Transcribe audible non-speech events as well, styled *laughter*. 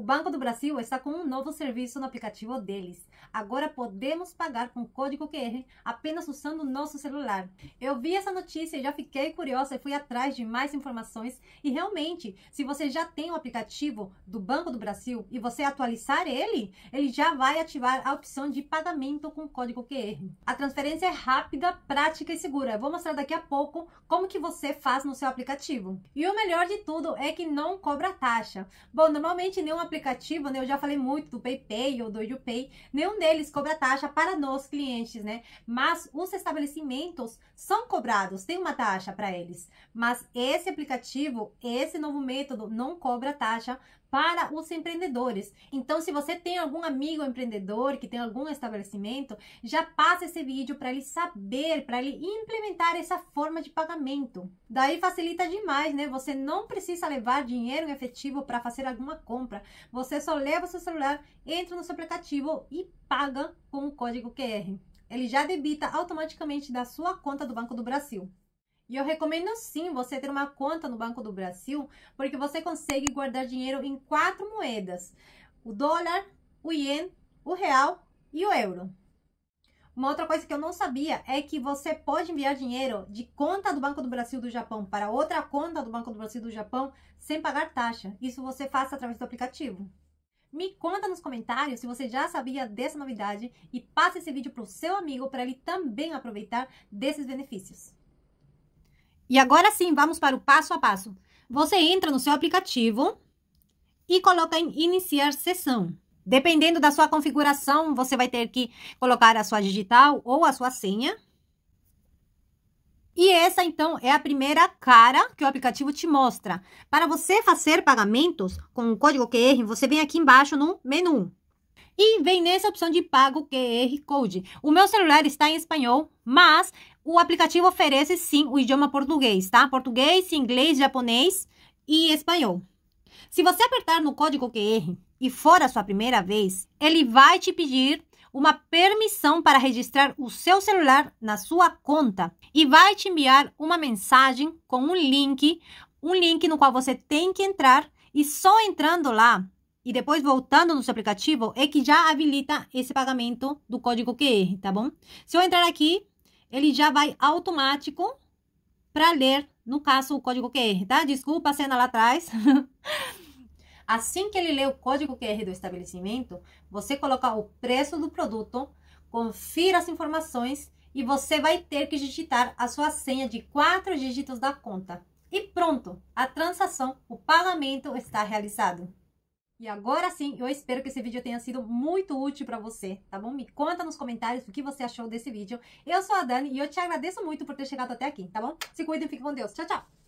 O Banco do Brasil está com um novo serviço no aplicativo deles. Agora podemos pagar com código QR apenas usando o nosso celular. Eu vi essa notícia e já fiquei curiosa e fui atrás de mais informações. E realmente, se você já tem o aplicativo do Banco do Brasil e você atualizar ele, ele já vai ativar a opção de pagamento com código QR. A transferência é rápida, prática e segura. Eu vou mostrar daqui a pouco como que você faz no seu aplicativo. E o melhor de tudo é que não cobra taxa. Bom, normalmente nenhum aplicativo, né, eu já falei muito do PayPay ou do YouPay, nenhum deles cobra taxa para nos clientes, né? Mas os estabelecimentos são cobrados, tem uma taxa para eles. Mas esse aplicativo, esse novo método não cobra taxa para os empreendedores. Então, se você tem algum amigo empreendedor que tem algum estabelecimento, já passa esse vídeo para ele saber, para ele implementar essa forma de pagamento. Daí facilita demais, né? Você não precisa levar dinheiro em efetivo para fazer alguma compra. Você só leva seu celular, entra no seu aplicativo e paga com o código QR. Ele já debita automaticamente da sua conta do Banco do Brasil. E eu recomendo sim você ter uma conta no Banco do Brasil, porque você consegue guardar dinheiro em quatro moedas: o dólar, o ien, o real e o euro. Uma outra coisa que eu não sabia é que você pode enviar dinheiro de conta do Banco do Brasil do Japão para outra conta do Banco do Brasil do Japão sem pagar taxa. Isso você faz através do aplicativo. Me conta nos comentários se você já sabia dessa novidade e passe esse vídeo para o seu amigo para ele também aproveitar desses benefícios. E agora sim, vamos para o passo a passo. Você entra no seu aplicativo e coloca em iniciar sessão. Dependendo da sua configuração, você vai ter que colocar a sua digital ou a sua senha. E essa, então, é a primeira cara que o aplicativo te mostra. Para você fazer pagamentos com o código QR, você vem aqui embaixo no menu. E vem nessa opção de pago QR Code. O meu celular está em espanhol, mas o aplicativo oferece sim o idioma português, tá? Português, inglês, japonês e espanhol. Se você apertar no código QR e for a sua primeira vez, ele vai te pedir uma permissão para registrar o seu celular na sua conta e vai te enviar uma mensagem com um link, um link no qual você tem que entrar e só entrando lá e depois voltando no seu aplicativo, é que já habilita esse pagamento do código QR, tá bom? Se eu entrar aqui, ele já vai automático para ler, no caso, o código QR, tá? Desculpa a cena lá atrás. *laughs* assim que ele lê o código QR do estabelecimento, você coloca o preço do produto, confira as informações e você vai ter que digitar a sua senha de quatro dígitos da conta. E pronto, a transação, o pagamento está realizado. E agora sim, eu espero que esse vídeo tenha sido muito útil para você, tá bom? Me conta nos comentários o que você achou desse vídeo. Eu sou a Dani e eu te agradeço muito por ter chegado até aqui, tá bom? Se cuidem, fiquem com Deus. Tchau, tchau!